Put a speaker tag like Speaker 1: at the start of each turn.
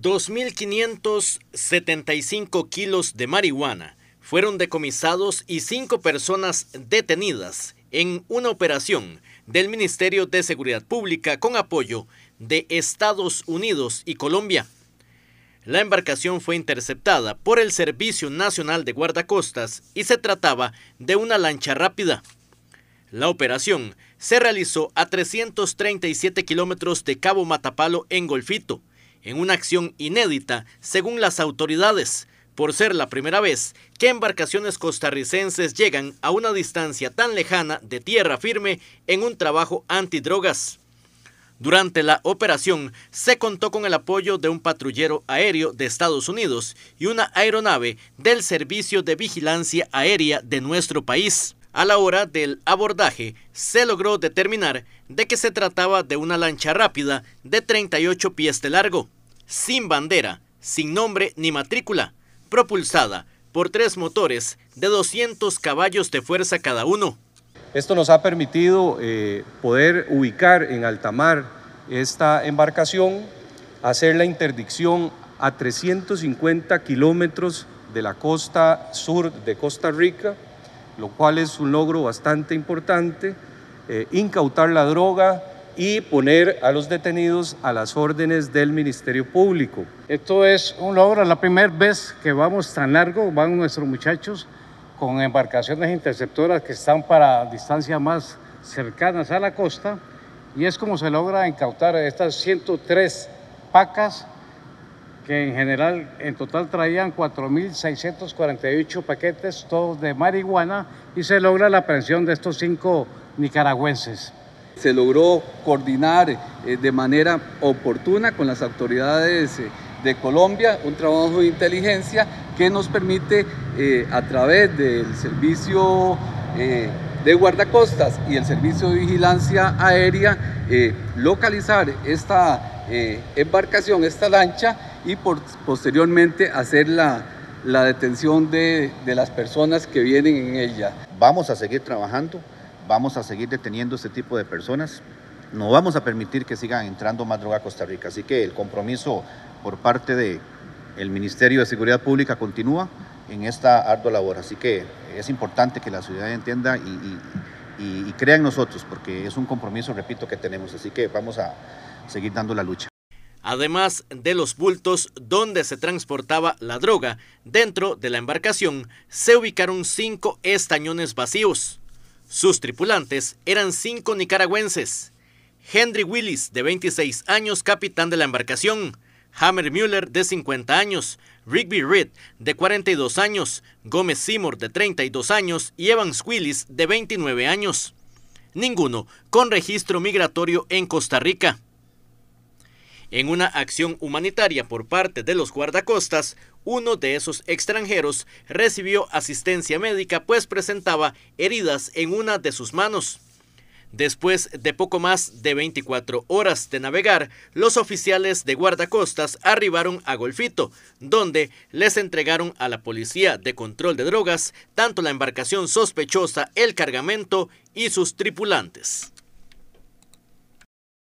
Speaker 1: 2.575 kilos de marihuana fueron decomisados y cinco personas detenidas en una operación del Ministerio de Seguridad Pública con apoyo de Estados Unidos y Colombia. La embarcación fue interceptada por el Servicio Nacional de Guardacostas y se trataba de una lancha rápida. La operación se realizó a 337 kilómetros de Cabo Matapalo en Golfito, en una acción inédita, según las autoridades, por ser la primera vez que embarcaciones costarricenses llegan a una distancia tan lejana de tierra firme en un trabajo antidrogas. Durante la operación se contó con el apoyo de un patrullero aéreo de Estados Unidos y una aeronave del Servicio de Vigilancia Aérea de nuestro país a la hora del abordaje se logró determinar de que se trataba de una lancha rápida de 38 pies de largo, sin bandera, sin nombre ni matrícula, propulsada por tres motores de 200 caballos de fuerza cada uno.
Speaker 2: Esto nos ha permitido eh, poder ubicar en alta mar esta embarcación, hacer la interdicción a 350 kilómetros de la costa sur de Costa Rica, lo cual es un logro bastante importante, eh, incautar la droga y poner a los detenidos a las órdenes del Ministerio Público.
Speaker 3: Esto es un logro, la primera vez que vamos tan largo, van nuestros muchachos con embarcaciones interceptoras que están para distancias más cercanas a la costa y es como se logra incautar estas 103 pacas que en general, en total traían 4.648 paquetes, todos de marihuana, y se logra la aprehensión de estos cinco nicaragüenses. Se logró coordinar eh, de manera oportuna con las autoridades
Speaker 4: eh, de Colombia un trabajo de inteligencia que nos permite, eh, a través del servicio de guardacostas y el servicio de vigilancia aérea, localizar esta embarcación, esta lancha y posteriormente hacer la, detención de, las personas
Speaker 5: que vienen en ella. Vamos a seguir trabajando, vamos a seguir deteniendo este tipo de personas. No vamos a permitir que sigan entrando más droga a Costa Rica. Así que el compromiso por parte del Ministerio de Seguridad Pública continúa en esta ardua labor. Así que es importante que la ciudad entienda y crea en nosotros, porque es un compromiso, repito, que tenemos. Así que vamos a seguir dando la lucha
Speaker 1: además de los bultos donde se transportaba la droga. Dentro de la embarcación se ubicaron cinco estañones vacíos. Sus tripulantes eran cinco nicaragüenses. Henry Willis, de 26 años, capitán de la embarcación. Hammer Müller, de 50 años. Rigby Reed, de 42 años. Gómez Seymour, de 32 años. Y Evans Willis, de 29 años. Ninguno con registro migratorio en Costa Rica. En una acción humanitaria por parte de los guardacostas, uno de esos extranjeros recibió asistencia médica pues presentaba heridas en una de sus manos. Después de poco más de 24 horas de navegar, los oficiales de guardacostas arribaron a Golfito, donde les entregaron a la policía de control de drogas tanto la embarcación sospechosa, el cargamento y sus tripulantes.